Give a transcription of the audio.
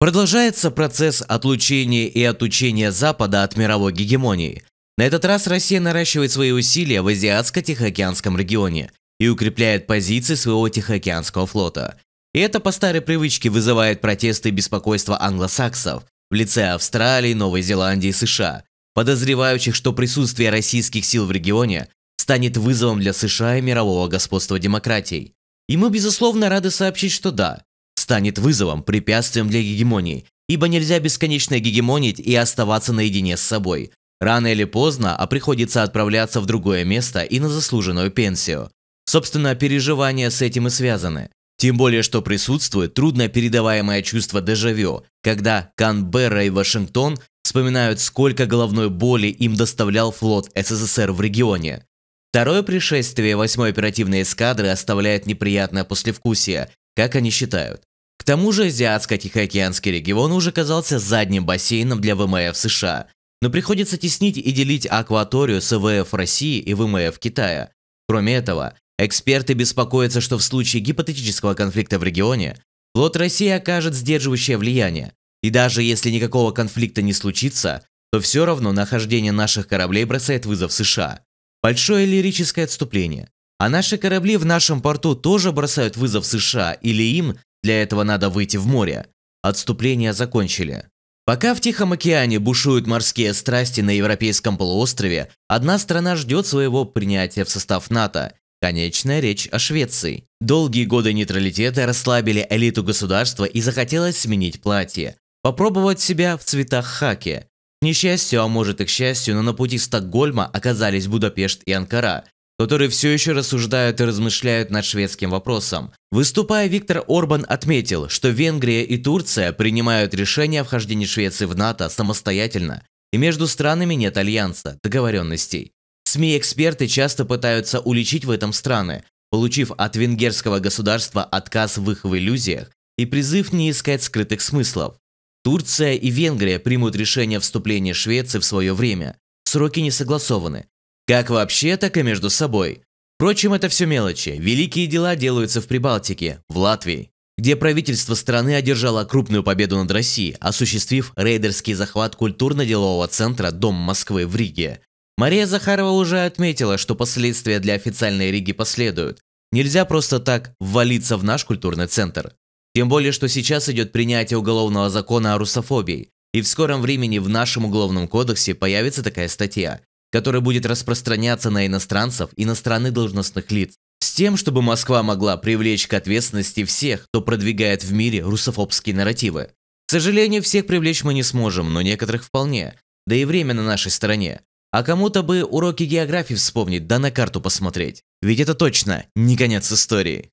Продолжается процесс отлучения и отучения Запада от мировой гегемонии. На этот раз Россия наращивает свои усилия в Азиатско-Тихоокеанском регионе и укрепляет позиции своего Тихоокеанского флота. И это по старой привычке вызывает протесты и беспокойство англосаксов в лице Австралии, Новой Зеландии и США, подозревающих, что присутствие российских сил в регионе станет вызовом для США и мирового господства демократий. И мы, безусловно, рады сообщить, что да, станет вызовом, препятствием для гегемонии, ибо нельзя бесконечно гегемонить и оставаться наедине с собой. Рано или поздно, а приходится отправляться в другое место и на заслуженную пенсию. Собственно, переживания с этим и связаны. Тем более, что присутствует трудно передаваемое чувство дежавю, когда Канберра и Вашингтон вспоминают, сколько головной боли им доставлял флот СССР в регионе. Второе пришествие 8-й оперативной эскадры оставляет неприятное послевкусие, как они считают тому же Азиатско-Тихоокеанский регион уже казался задним бассейном для ВМФ США, но приходится теснить и делить акваторию с ВФ России и ВМФ Китая. Кроме этого, эксперты беспокоятся, что в случае гипотетического конфликта в регионе флот России окажет сдерживающее влияние, и даже если никакого конфликта не случится, то все равно нахождение наших кораблей бросает вызов США. Большое лирическое отступление. А наши корабли в нашем порту тоже бросают вызов США или им, для этого надо выйти в море. Отступление закончили. Пока в Тихом океане бушуют морские страсти на Европейском полуострове, одна страна ждет своего принятия в состав НАТО. Конечная речь о Швеции. Долгие годы нейтралитета расслабили элиту государства и захотелось сменить платье. Попробовать себя в цветах хаки. К несчастью, а может и к счастью, но на пути Стокгольма оказались Будапешт и Анкара которые все еще рассуждают и размышляют над шведским вопросом. Выступая, Виктор Орбан отметил, что Венгрия и Турция принимают решение о вхождении Швеции в НАТО самостоятельно, и между странами нет альянса, договоренностей. СМИ-эксперты часто пытаются уличить в этом страны, получив от венгерского государства отказ в их в иллюзиях и призыв не искать скрытых смыслов. Турция и Венгрия примут решение о вступлении Швеции в свое время. Сроки не согласованы, как вообще, так и между собой. Впрочем, это все мелочи. Великие дела делаются в Прибалтике, в Латвии, где правительство страны одержало крупную победу над Россией, осуществив рейдерский захват культурно-делового центра «Дом Москвы» в Риге. Мария Захарова уже отметила, что последствия для официальной Риги последуют. Нельзя просто так ввалиться в наш культурный центр. Тем более, что сейчас идет принятие уголовного закона о русофобии, и в скором времени в нашем уголовном кодексе появится такая статья который будет распространяться на иностранцев и на страны должностных лиц, с тем, чтобы Москва могла привлечь к ответственности всех, кто продвигает в мире русофобские нарративы. К сожалению, всех привлечь мы не сможем, но некоторых вполне, да и время на нашей стороне. А кому-то бы уроки географии вспомнить, да на карту посмотреть. Ведь это точно не конец истории.